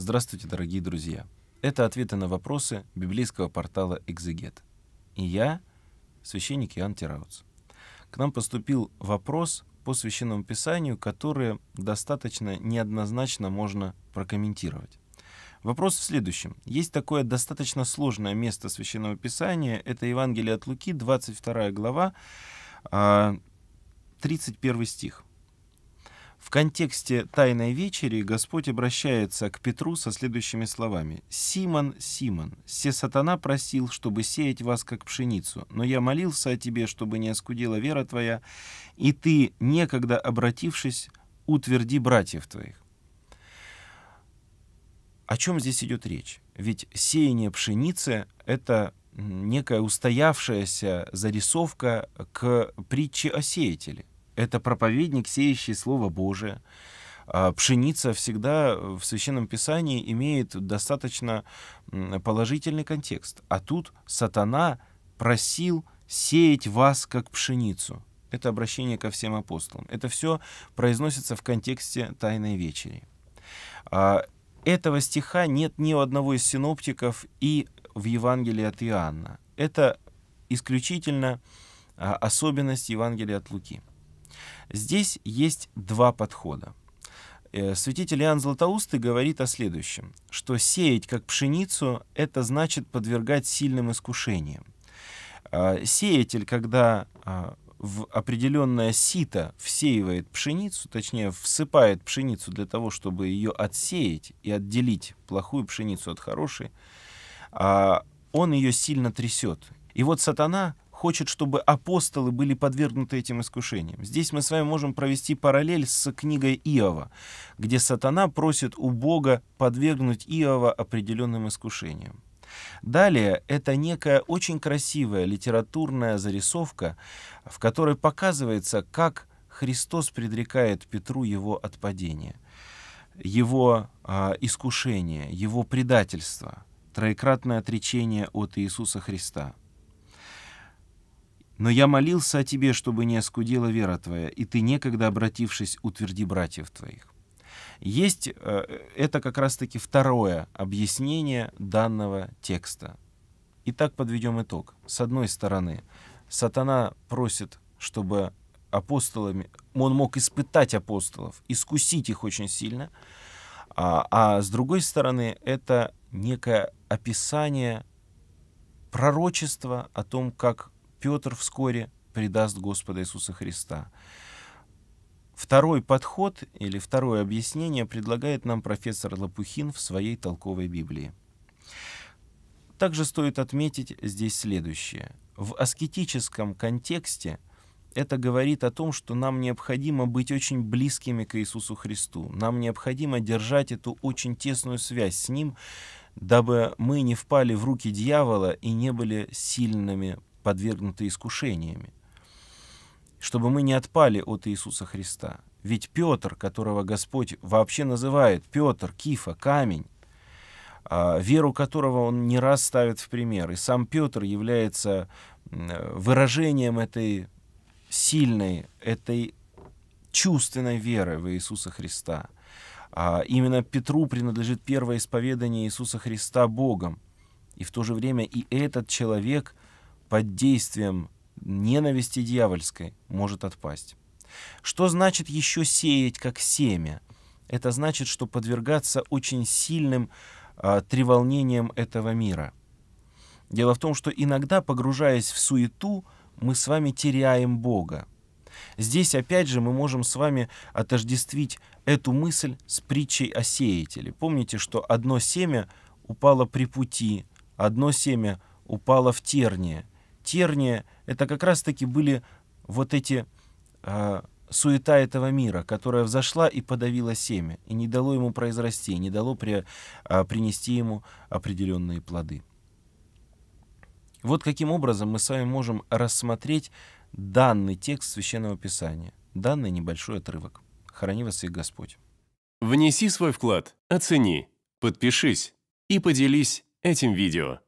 Здравствуйте, дорогие друзья! Это ответы на вопросы библейского портала «Экзегет». И я, священник Иоанн Тирауц. К нам поступил вопрос по Священному Писанию, который достаточно неоднозначно можно прокомментировать. Вопрос в следующем. Есть такое достаточно сложное место Священного Писания. Это Евангелие от Луки, 22 глава, 31 а, стих. В контексте «Тайной вечери» Господь обращается к Петру со следующими словами. «Симон, Симон, все сатана просил, чтобы сеять вас, как пшеницу, но я молился о тебе, чтобы не оскудела вера твоя, и ты, некогда обратившись, утверди братьев твоих». О чем здесь идет речь? Ведь сеяние пшеницы — это некая устоявшаяся зарисовка к притче о сеятеле — это проповедник, сеющий Слово Божие. А, пшеница всегда в Священном Писании имеет достаточно положительный контекст. А тут сатана просил сеять вас как пшеницу. Это обращение ко всем апостолам. Это все произносится в контексте Тайной Вечери. А, этого стиха нет ни у одного из синоптиков и в Евангелии от Иоанна. Это исключительно а, особенность Евангелия от Луки. Здесь есть два подхода. Э, святитель Иоанн Златоустый говорит о следующем, что сеять как пшеницу — это значит подвергать сильным искушениям. А, сеятель, когда а, в определенное сито всеивает пшеницу, точнее всыпает пшеницу для того, чтобы ее отсеять и отделить плохую пшеницу от хорошей, а, он ее сильно трясет. И вот сатана хочет, чтобы апостолы были подвергнуты этим искушениям. Здесь мы с вами можем провести параллель с книгой Иова, где сатана просит у Бога подвергнуть Иова определенным искушениям. Далее это некая очень красивая литературная зарисовка, в которой показывается, как Христос предрекает Петру его отпадение, его э, искушение, его предательство, троекратное отречение от Иисуса Христа – но я молился о тебе, чтобы не оскудела вера твоя, и ты, некогда обратившись, утверди братьев твоих. Есть, э, это как раз-таки второе объяснение данного текста. Итак, подведем итог. С одной стороны, сатана просит, чтобы апостолами, он мог испытать апостолов, искусить их очень сильно, а, а с другой стороны, это некое описание пророчества о том, как Петр вскоре предаст Господа Иисуса Христа. Второй подход или второе объяснение предлагает нам профессор Лопухин в своей толковой Библии. Также стоит отметить здесь следующее. В аскетическом контексте это говорит о том, что нам необходимо быть очень близкими к Иисусу Христу. Нам необходимо держать эту очень тесную связь с Ним, дабы мы не впали в руки дьявола и не были сильными подвергнуты искушениями, чтобы мы не отпали от Иисуса Христа. Ведь Петр, которого Господь вообще называет Петр, Кифа, камень, а, веру которого он не раз ставит в пример, и сам Петр является выражением этой сильной, этой чувственной веры в Иисуса Христа. А именно Петру принадлежит первое исповедание Иисуса Христа Богом. И в то же время и этот человек — под действием ненависти дьявольской может отпасть. Что значит еще сеять как семя? Это значит, что подвергаться очень сильным э, треволнениям этого мира. Дело в том, что иногда, погружаясь в суету, мы с вами теряем Бога. Здесь, опять же, мы можем с вами отождествить эту мысль с притчей о сеятеле. Помните, что одно семя упало при пути, одно семя упало в тернии терния, это как раз-таки были вот эти э, суета этого мира, которая взошла и подавила семя, и не дало ему произрасти, и не дало при, э, принести ему определенные плоды. Вот каким образом мы с вами можем рассмотреть данный текст Священного Писания, данный небольшой отрывок. Храни вас и Господь. Внеси свой вклад, оцени, подпишись и поделись этим видео.